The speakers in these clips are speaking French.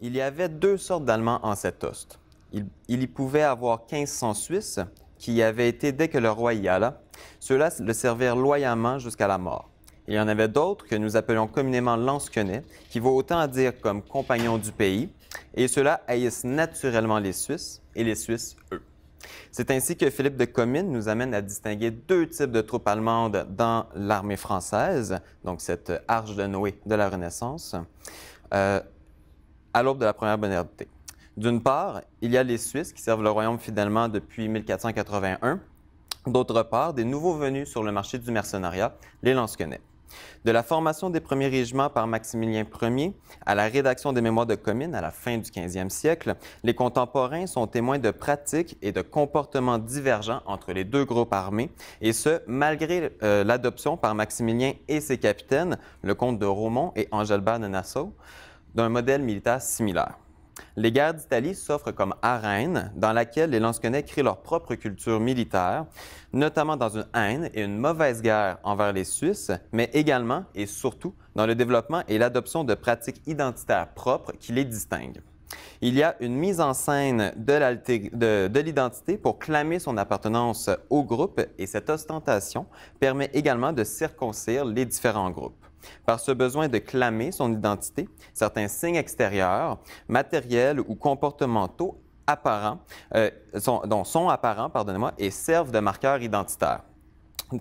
Il y avait deux sortes d'Allemands en cet host Il, y pouvait avoir 1500 Suisses qui y avaient été dès que le roi y alla. Ceux-là le servirent loyalement jusqu'à la mort. Il y en avait d'autres que nous appelons communément lansquenets, qui vaut autant à dire comme compagnons du pays, et ceux-là haïssent naturellement les Suisses et les Suisses eux. C'est ainsi que Philippe de Comines nous amène à distinguer deux types de troupes allemandes dans l'armée française, donc cette arche de Noé de la Renaissance. Euh, à l'aube de la première modernité. D'une part, il y a les Suisses qui servent le royaume fidèlement depuis 1481. D'autre part, des nouveaux venus sur le marché du mercenariat, les Lansquenets. De la formation des premiers régiments par Maximilien Ier à la rédaction des mémoires de Comines à la fin du 15e siècle, les contemporains sont témoins de pratiques et de comportements divergents entre les deux groupes armés, et ce, malgré euh, l'adoption par Maximilien et ses capitaines, le comte de Romont et Angelbert de Nassau, d'un modèle militaire similaire. Les guerres d'Italie s'offrent comme arène dans laquelle les lansquenets créent leur propre culture militaire, notamment dans une haine et une mauvaise guerre envers les Suisses, mais également et surtout dans le développement et l'adoption de pratiques identitaires propres qui les distinguent. Il y a une mise en scène de l'identité pour clamer son appartenance au groupe et cette ostentation permet également de circoncire les différents groupes. Par ce besoin de clamer son identité, certains signes extérieurs, matériels ou comportementaux apparents, euh, sont, dont sont apparents, pardonnez-moi, et servent de marqueurs identitaires.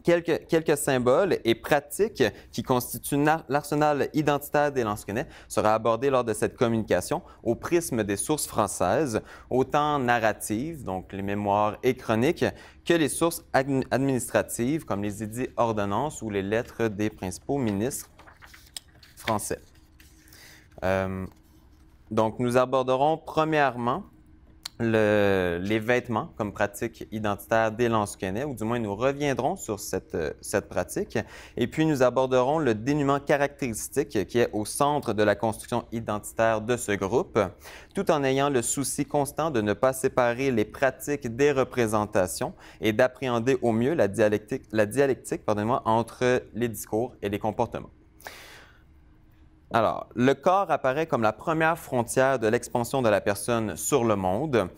Quelques, symboles et pratiques qui constituent l'arsenal identitaire des Lansquenets sera abordé lors de cette communication au prisme des sources françaises, autant narratives, donc les mémoires et chroniques, que les sources administratives, comme les édits ordonnances ou les lettres des principaux ministres français. Euh, donc, nous aborderons premièrement le, les vêtements comme pratique identitaire des Lansquenets, ou du moins nous reviendrons sur cette, euh, cette pratique. Et puis nous aborderons le dénuement caractéristique qui est au centre de la construction identitaire de ce groupe, tout en ayant le souci constant de ne pas séparer les pratiques des représentations et d'appréhender au mieux la dialectique, la dialectique pardonnez-moi, entre les discours et les comportements. Alors, le corps apparaît comme la première frontière de l'expansion de la personne sur le monde.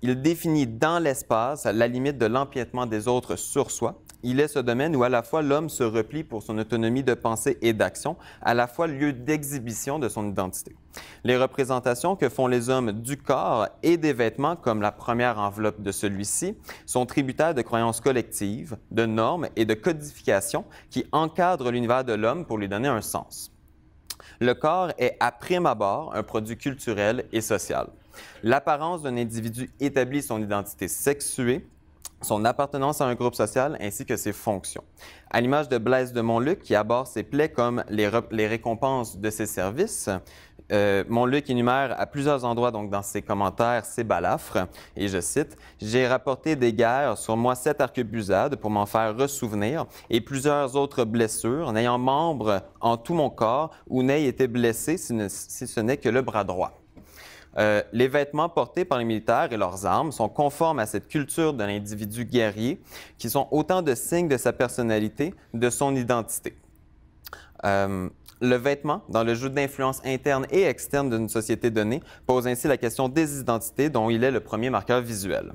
Il définit dans l'espace la limite de l'empiètement des autres sur soi. Il est ce domaine où à la fois l'homme se replie pour son autonomie de pensée et d'action, à la fois lieu d'exhibition de son identité. Les représentations que font les hommes du corps et des vêtements, comme la première enveloppe de celui-ci, sont tributaires de croyances collectives, de normes et de codifications qui encadrent l'univers de l'homme pour lui donner un sens le corps est à prime abord un produit culturel et social. L'apparence d'un individu établit son identité sexuée, son appartenance à un groupe social ainsi que ses fonctions. À l'image de Blaise de Montluc qui aborde ses plaies comme les, récompenses de ses services, euh, Montluc énumère à plusieurs endroits donc dans ses commentaires ses balafres et je cite J'ai rapporté des guerres sur moi sept arquebusades pour m'en faire ressouvenir et plusieurs autres blessures, n'ayant membre en tout mon corps où n'ayant été blessé si ce n'est que le bras droit. Euh, les vêtements portés par les militaires et leurs armes sont conformes à cette culture de l'individu guerrier, qui sont autant de signes de sa personnalité, de son identité. Euh, le vêtement, dans le jeu d'influence interne et externe d'une société donnée, pose ainsi la question des identités dont il est le premier marqueur visuel.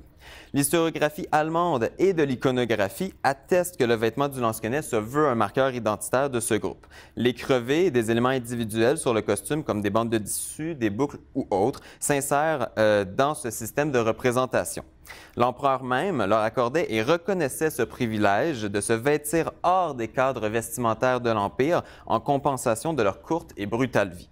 L'historiographie allemande et de l'iconographie attestent que le vêtement du lansquenet se veut un marqueur identitaire de ce groupe. Les crevés et des éléments individuels sur le costume, comme des bandes de tissu, des boucles ou autres, s'insèrent euh, dans ce système de représentation. L'empereur même leur accordait et reconnaissait ce privilège de se vêtir hors des cadres vestimentaires de l'Empire en compensation de leur courte et brutale vie.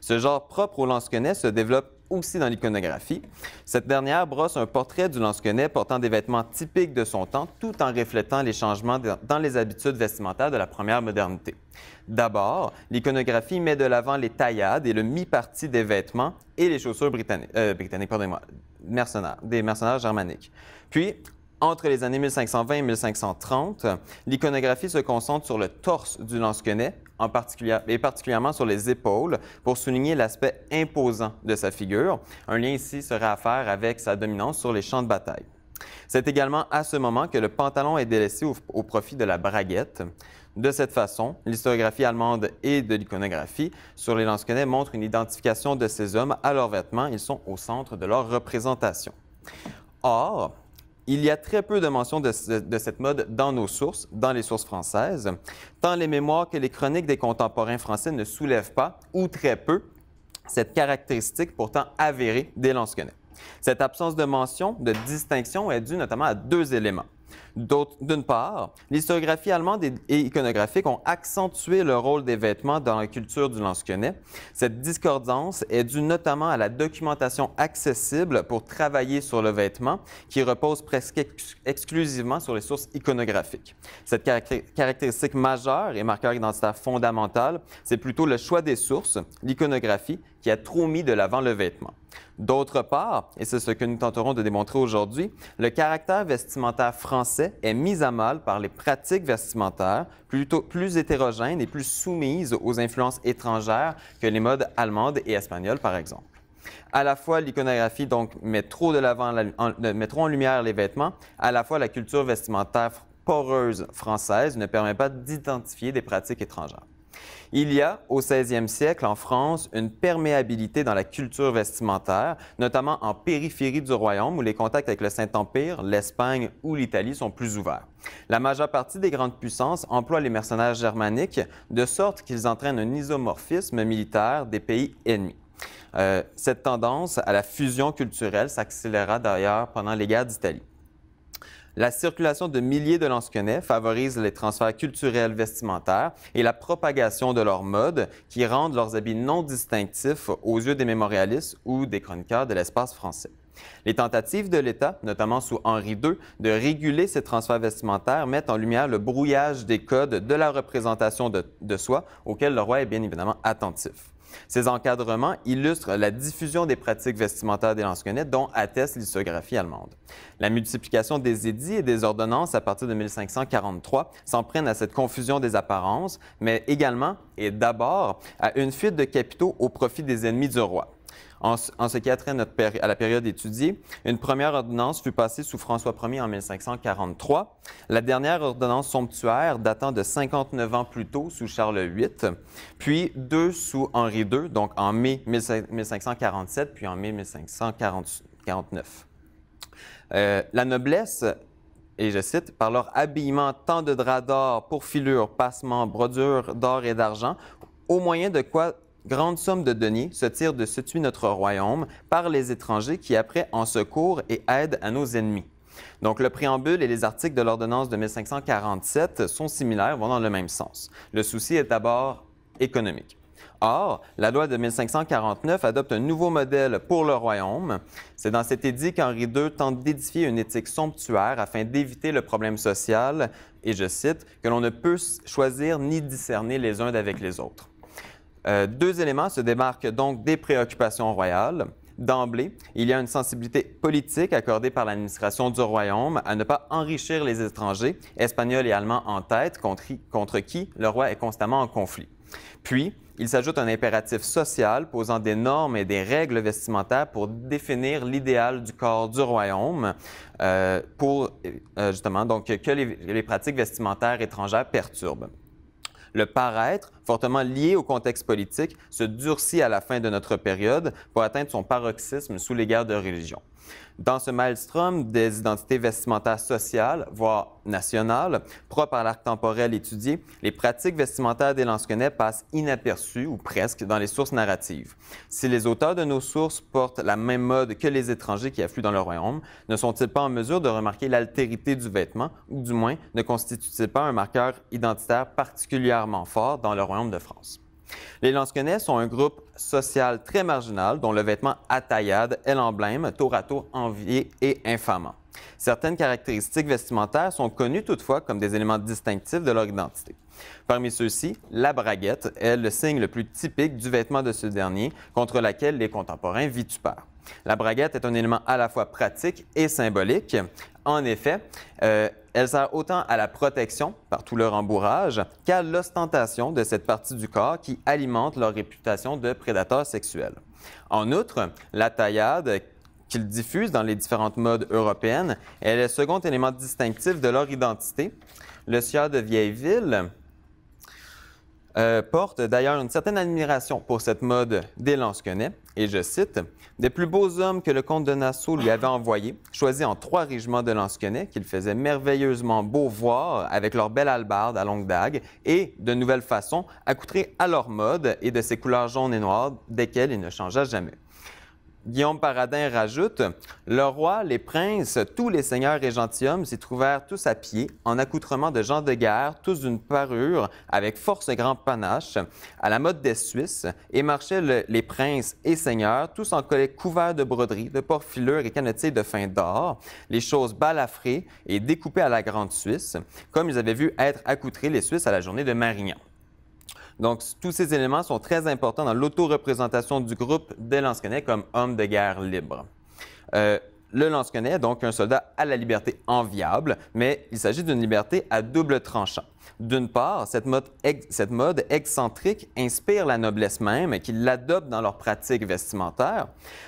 Ce genre propre au lansquenet se développe aussi dans l'iconographie. Cette dernière brosse un portrait du lansquenet portant des vêtements typiques de son temps tout en reflétant les changements dans les habitudes vestimentaires de la première modernité. D'abord, l'iconographie met de l'avant les taillades et le mi-parti des vêtements et les chaussures euh, britanniques, des mercenaires germaniques. Puis, entre les années 1520 et 1530, l'iconographie se concentre sur le torse du lansquenet, et particulièrement sur les épaules, pour souligner l'aspect imposant de sa figure. Un lien ici sera à faire avec sa dominance sur les champs de bataille. C'est également à ce moment que le pantalon est délaissé au, profit de la braguette. De cette façon, l'historiographie allemande et de l'iconographie sur les lansquenets montrent une identification de ces hommes à leurs vêtements. Ils sont au centre de leur représentation. Or, il y a très peu de mentions de, cette mode dans nos sources, dans les sources françaises. Tant les mémoires que les chroniques des contemporains français ne soulèvent pas, ou très peu, cette caractéristique pourtant avérée des lansquenets. Cette absence de mention, de distinction, est due notamment à deux éléments. D'une part, l'historiographie allemande et iconographique ont accentué le rôle des vêtements dans la culture du lansquenet. Cette discordance est due notamment à la documentation accessible pour travailler sur le vêtement, qui repose presque exclusivement sur les sources iconographiques. Cette caractéristique majeure et marqueur identitaire fondamental, c'est plutôt le choix des sources, l'iconographie, qui a trop mis de l'avant le vêtement. D'autre part, et c'est ce que nous tenterons de démontrer aujourd'hui, le caractère vestimentaire français est mise à mal par les pratiques vestimentaires plutôt plus hétérogènes et plus soumises aux influences étrangères que les modes allemandes et espagnoles, par exemple. À la fois, l'iconographie met euh, met trop en lumière les vêtements. À la fois, la culture vestimentaire poreuse française ne permet pas d'identifier des pratiques étrangères. Il y a, au 16e siècle, en France, une perméabilité dans la culture vestimentaire, notamment en périphérie du royaume où les contacts avec le Saint-Empire, l'Espagne ou l'Italie sont plus ouverts. La majeure partie des grandes puissances emploient les mercenaires germaniques de sorte qu'ils entraînent un isomorphisme militaire des pays ennemis. Euh, cette tendance à la fusion culturelle s'accéléra d'ailleurs pendant les guerres d'Italie. La circulation de milliers de lansquenets favorise les transferts culturels vestimentaires et la propagation de leurs modes, qui rendent leurs habits non distinctifs aux yeux des mémorialistes ou des chroniqueurs de l'espace français. Les tentatives de l'État, notamment sous Henri II, de réguler ces transferts vestimentaires mettent en lumière le brouillage des codes de la représentation de, de soi auquel le roi est bien évidemment attentif. Ces encadrements illustrent la diffusion des pratiques vestimentaires des Lansquenets, dont atteste l'historiographie allemande. La multiplication des édits et des ordonnances à partir de 1543 s'en prennent à cette confusion des apparences, mais également et d'abord à une fuite de capitaux au profit des ennemis du roi. En, ce qui a trait à, la période étudiée, une première ordonnance fut passée sous François Ier en 1543, la dernière ordonnance somptuaire datant de 59 ans plus tôt sous Charles VIII, puis deux sous Henri II, donc en mai 1547 puis en mai 1549. Euh, la noblesse et je cite, par leur habillement tant de draps d'or, pourfilures, passements, brodures d'or et d'argent, au moyen de quoi grande somme de deniers se tire de ce tuer notre royaume par les étrangers qui après en secours et aident à nos ennemis. Donc, le préambule et les articles de l'ordonnance de 1547 sont similaires, vont dans le même sens. Le souci est d'abord économique. Or, la loi de 1549 adopte un nouveau modèle pour le royaume. C'est dans cet édit qu'Henri II tente d'édifier une éthique somptuaire afin d'éviter le problème social, et je cite, que l'on ne peut choisir ni discerner les uns d'avec les autres. Euh, deux éléments se démarquent donc des préoccupations royales. D'emblée, il y a une sensibilité politique accordée par l'administration du royaume à ne pas enrichir les étrangers, espagnols et allemands en tête, contre, qui le roi est constamment en conflit. Puis, il s'ajoute un impératif social posant des normes et des règles vestimentaires pour définir l'idéal du corps du royaume, euh, pour euh, justement donc que les pratiques vestimentaires étrangères perturbent le paraître, fortement lié au contexte politique, se durcit à la fin de notre période pour atteindre son paroxysme sous l'égard de religion. Dans ce maelstrom des identités vestimentaires sociales, voire nationales, propres à l'art temporel étudié, les pratiques vestimentaires des Lansquenets passent inaperçues, ou presque, dans les sources narratives. Si les auteurs de nos sources portent la même mode que les étrangers qui affluent dans le royaume, ne sont-ils pas en mesure de remarquer l'altérité du vêtement, ou du moins ne constituent-ils pas un marqueur identitaire particulièrement fort dans le royaume de France? Les Lansquenets sont un groupe social très marginal dont le vêtement à taillade est l'emblème, tour à tour envié et infamant. Certaines caractéristiques vestimentaires sont connues toutefois comme des éléments distinctifs de leur identité. Parmi ceux-ci, la braguette est le signe le plus typique du vêtement de ce dernier, contre lequel les contemporains vitupèrent. La braguette est un élément à la fois pratique et symbolique. En effet, euh, elle sert autant à la protection par tout leur embourrage qu'à l'ostentation de cette partie du corps qui alimente leur réputation de prédateurs sexuels. En outre, la taillade qu'ils diffusent dans les différentes modes européennes est le second élément distinctif de leur identité. Le sieur de vieille ville. Euh, porte d'ailleurs une certaine admiration pour cette mode des Lansquenets, et je cite Des plus beaux hommes que le comte de Nassau lui avait envoyés, choisis en trois régiments de Lansquenets qu'il faisait merveilleusement beau voir avec leur belle albarde à longue dague et, de nouvelle façon, accoutrés à leur mode et de ses couleurs jaunes et noires, desquelles il ne changea jamais. Guillaume Paradin rajoute Le roi, les princes, tous les seigneurs et gentilshommes s'y trouvèrent tous à pied, en accoutrement de gens de guerre, tous d'une parure, avec force et grand panache, à la mode des Suisses, et marchaient les princes et seigneurs, tous en collet couverts de broderies, de porfilures et cannetiers de fin d'or, les choses balafrées et découpées à la grande Suisse, comme ils avaient vu être accoutrés les Suisses à la journée de Marignan. Donc, tous ces éléments sont très importants dans l'autoreprésentation du groupe des l'ancien comme homme de guerre libre. Euh, le est donc un soldat à la liberté enviable, mais il s'agit d'une liberté à double tranchant. D'une part, cette mode, excentrique inspire la noblesse même, qui l'adopte dans leurs pratiques vestimentaires.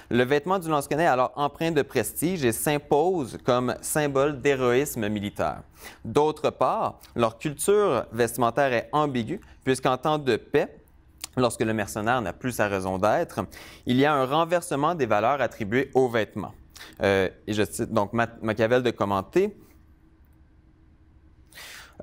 Le vêtement du lansquenet est alors empreint de prestige et s'impose comme symbole d'héroïsme militaire. D'autre part, leur culture vestimentaire est ambiguë, puisqu'en temps de paix, lorsque le mercenaire n'a plus sa raison d'être, il y a un renversement des valeurs attribuées aux vêtements. Euh, et je cite donc Machiavel de commenter.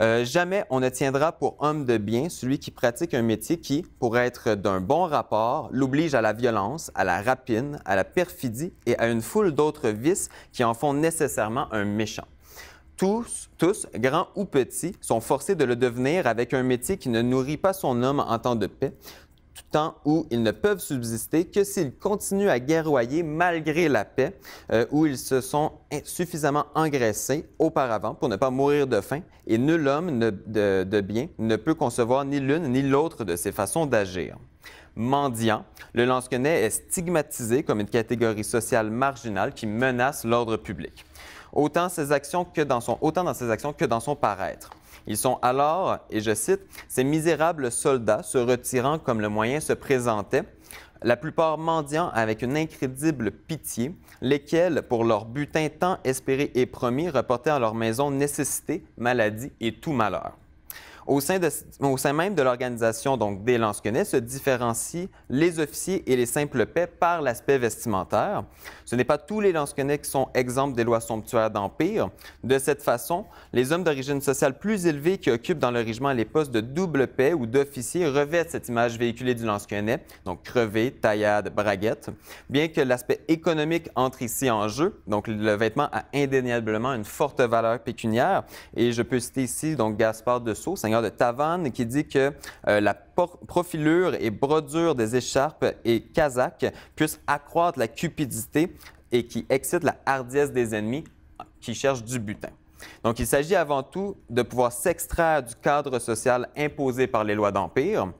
Euh, jamais on ne tiendra pour homme de bien celui qui pratique un métier qui, pour être d'un bon rapport, l'oblige à la violence, à la rapine, à la perfidie et à une foule d'autres vices qui en font nécessairement un méchant. Tous, tous, grands ou petits, sont forcés de le devenir avec un métier qui ne nourrit pas son homme en temps de paix, tout temps où ils ne peuvent subsister que s'ils continuent à guerroyer malgré la paix, euh, où ils se sont suffisamment engraissés auparavant pour ne pas mourir de faim, et nul homme de, bien ne peut concevoir ni l'une ni l'autre de ces façons d'agir mendiant. Le lansquenet est stigmatisé comme une catégorie sociale marginale qui menace l'ordre public. Autant, ses actions que dans son, autant dans ses actions que dans son paraître. Ils sont alors, et je cite, ces misérables soldats se retirant comme le moyen se présentait, la plupart mendiants avec une incrédible pitié, lesquels, pour leur butin tant espéré et promis, reportaient à leur maison nécessité, maladie et tout malheur. Au sein, de, au sein même de l'organisation donc des lansquenets se différencient les officiers et les simples paix par l'aspect vestimentaire. Ce n'est pas tous les lansquenets qui sont exemples des lois somptuaires d'Empire. De cette façon, les hommes d'origine sociale plus élevée qui occupent dans le régiment les postes de double paix ou d'officier revêtent cette image véhiculée du lansquenet, donc crevé, taillade, braguette, bien que l'aspect économique entre ici en jeu. Donc, le vêtement a indéniablement une forte valeur pécuniaire. Et je peux citer ici, donc, Gaspard de Sceaux, de Tavannes, qui dit que euh, la profilure et brodure des écharpes et kazakhs puissent accroître la cupidité et qui excite la hardiesse des ennemis qui cherchent du butin. Donc, il s'agit avant tout de pouvoir s'extraire du cadre social imposé par les lois d'Empire,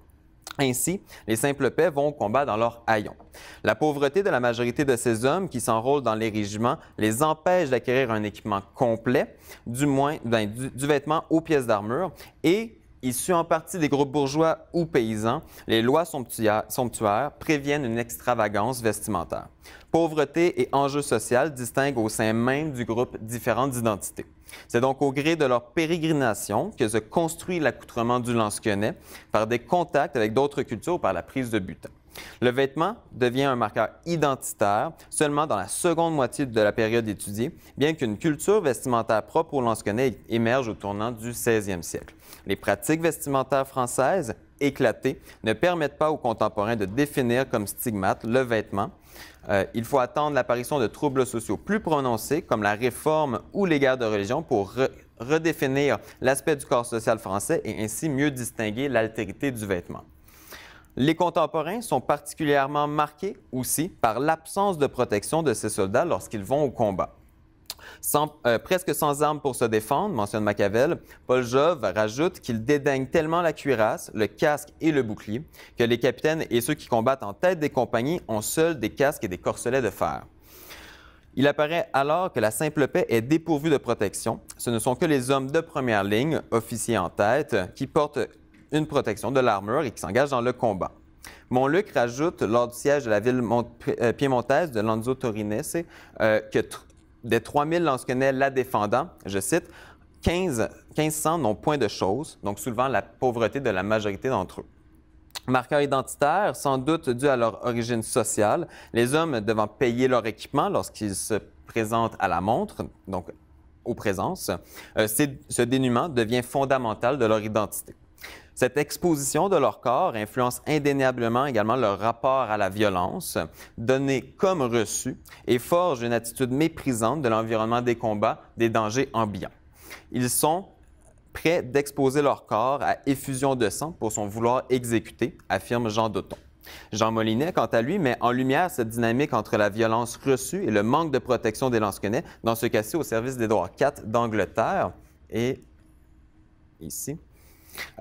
ainsi, les simples paix vont au combat dans leurs haillons. La pauvreté de la majorité de ces hommes qui s'enrôlent dans les régiments les empêche d'acquérir un équipement complet, du moins du vêtement aux pièces d'armure, et issus en partie des groupes bourgeois ou paysans, les lois somptuaires préviennent une extravagance vestimentaire. Pauvreté et enjeux sociaux distinguent au sein même du groupe différentes identités. C'est donc au gré de leur pérégrination que se construit l'accoutrement du lansquenet par des contacts avec d'autres cultures ou par la prise de butin. Le vêtement devient un marqueur identitaire seulement dans la seconde moitié de la période étudiée, bien qu'une culture vestimentaire propre au lansquenet émerge au tournant du 16e siècle. Les pratiques vestimentaires françaises, éclatées, ne permettent pas aux contemporains de définir comme stigmate le vêtement. Euh, il faut attendre l'apparition de troubles sociaux plus prononcés, comme la réforme ou les guerres de religion, pour redéfinir l'aspect du corps social français et ainsi mieux distinguer l'altérité du vêtement. Les contemporains sont particulièrement marqués aussi par l'absence de protection de ces soldats lorsqu'ils vont au combat. Euh, presque sans armes pour se défendre, mentionne Machiavel, Paul Jove rajoute qu'il dédaigne tellement la cuirasse, le casque et le bouclier que les capitaines et ceux qui combattent en tête des compagnies ont seuls des casques et des corselets de fer. Il apparaît alors que la simple paix est dépourvue de protection. Ce ne sont que les hommes de première ligne, officiers en tête, qui portent une protection de l'armure et qui s'engagent dans le combat. Montluc rajoute, lors du siège de la ville euh, piémontaise de Lanzo Torinese, euh, que des 3000 lance la défendant, je cite, 15, 1500 n'ont point de choses, donc soulevant la pauvreté de la majorité d'entre eux. Marqueur identitaire, sans doute dû à leur origine sociale, les hommes devant payer leur équipement lorsqu'ils se présentent à la montre, donc aux présences, euh, ce dénuement devient fondamental de leur identité. Cette exposition de leur corps influence indéniablement également leur rapport à la violence, donnée comme reçue, et forge une attitude méprisante de l'environnement des combats, des dangers ambiants. Ils sont prêts d'exposer leur corps à effusion de sang pour son vouloir exécuté, affirme Jean Doton. Jean Molinet, quant à lui, met en lumière cette dynamique entre la violence reçue et le manque de protection des lansquenets, dans ce cas-ci au service des droits 4 d'Angleterre. Et ici,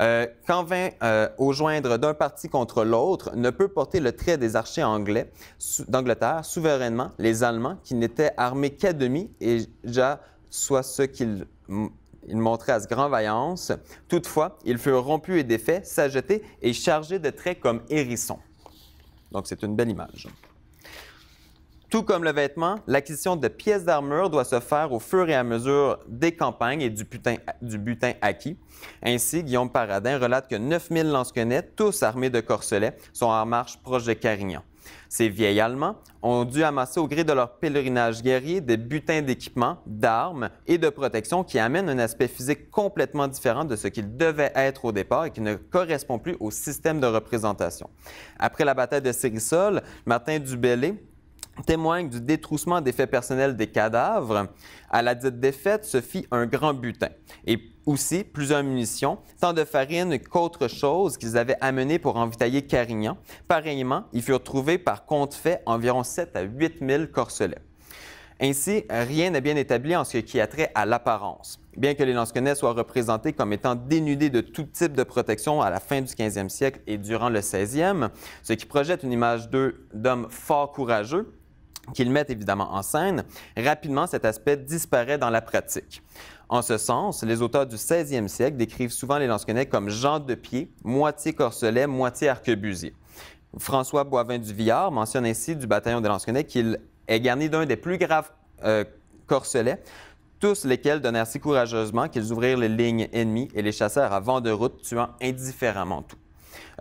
euh, « Quand qu'en vain au euh, joindre d'un parti contre l'autre ne peut porter le trait des archers anglais d'Angleterre souverainement les Allemands qui n'étaient armés qu'à demi et déjà soit ce qu'ils montraient à ce grand vaillance. Toutefois, ils furent rompus et défaits, s'ajetés et chargés de traits comme hérissons. Donc, c'est une belle image. Tout comme le vêtement, l'acquisition de pièces d'armure doit se faire au fur et à mesure des campagnes et du, butin, acquis. Ainsi, Guillaume Paradin relate que 9000 lansquenets, tous armés de corselets, sont en marche proche de Carignan. Ces vieils Allemands ont dû amasser au gré de leur pèlerinage guerrier des butins d'équipement, d'armes et de protection qui amènent un aspect physique complètement différent de ce qu'il devait être au départ et qui ne correspond plus au système de représentation. Après la bataille de Sérisol, Martin Dubélé témoigne du détroussement des faits personnels des cadavres. À la dite défaite se fit un grand butin et aussi plusieurs munitions, tant de farine qu'autre chose qu'ils avaient amené pour envitailler Carignan. Pareillement, ils furent trouvés par compte fait environ 7 à 8 000 corselets. Ainsi, rien n'est bien établi en ce qui a trait à l'apparence, bien que les lansquenets soient représentés comme étant dénudés de tout type de protection à la fin du 15e siècle et durant le 16e, ce qui projette une image d'hommes fort courageux, qu'ils mettent évidemment en scène, rapidement cet aspect disparaît dans la pratique. En ce sens, les auteurs du 16e siècle décrivent souvent les lansquenets comme gens de pied, moitié corselet, moitié arquebusier. François Boivin du Villard mentionne ainsi du bataillon des lansquenets qu'il est garni d'un des plus graves euh, corselets, tous lesquels donnèrent si courageusement qu'ils ouvrirent les lignes ennemies et les chasseurs à vent de route, tuant indifféremment tout.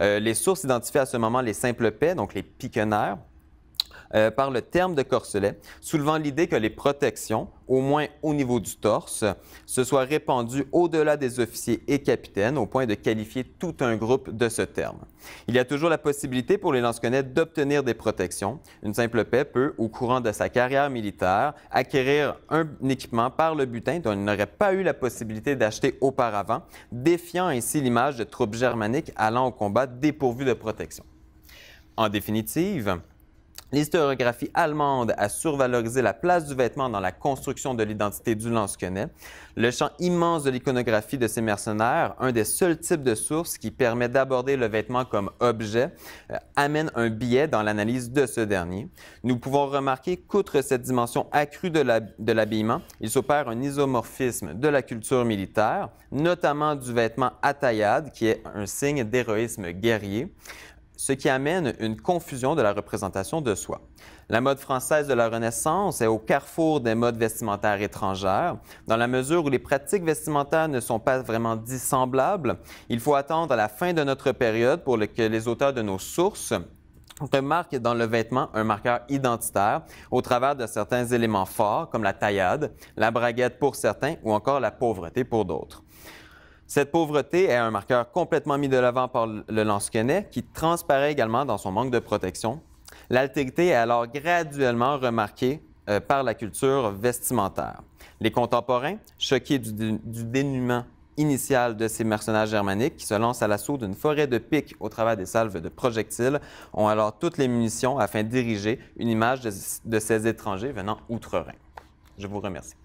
Euh, les sources identifient à ce moment les simples paix, donc les piquenaires, euh, par le terme de corselet, soulevant l'idée que les protections, au moins au niveau du torse, se soient répandues au-delà des officiers et capitaines au point de qualifier tout un groupe de ce terme. Il y a toujours la possibilité pour les lansquenets d'obtenir des protections. Une simple paix peut, au courant de sa carrière militaire, acquérir un équipement par le butin dont il n'aurait pas eu la possibilité d'acheter auparavant, défiant ainsi l'image de troupes germaniques allant au combat dépourvues de protections. En définitive, L'historiographie allemande a survalorisé la place du vêtement dans la construction de l'identité du lansquenet. Le champ immense de l'iconographie de ces mercenaires, un des seuls types de sources qui permet d'aborder le vêtement comme objet, euh, amène un biais dans l'analyse de ce dernier. Nous pouvons remarquer qu'outre cette dimension accrue de l'habillement, il s'opère un isomorphisme de la culture militaire, notamment du vêtement à qui est un signe d'héroïsme guerrier ce qui amène une confusion de la représentation de soi. La mode française de la Renaissance est au carrefour des modes vestimentaires étrangères. Dans la mesure où les pratiques vestimentaires ne sont pas vraiment dissemblables, il faut attendre la fin de notre période pour que les auteurs de nos sources remarquent dans le vêtement un marqueur identitaire au travers de certains éléments forts comme la taillade, la braguette pour certains ou encore la pauvreté pour d'autres. Cette pauvreté est un marqueur complètement mis de l'avant par le Lansquenet, qui transparaît également dans son manque de protection. L'altérité est alors graduellement remarquée euh, par la culture vestimentaire. Les contemporains, choqués du, dénûment dénuement initial de ces mercenaires germaniques qui se lancent à l'assaut d'une forêt de pics au travers des salves de projectiles, ont alors toutes les munitions afin de diriger une image de, de ces étrangers venant outre-Rhin. Je vous remercie.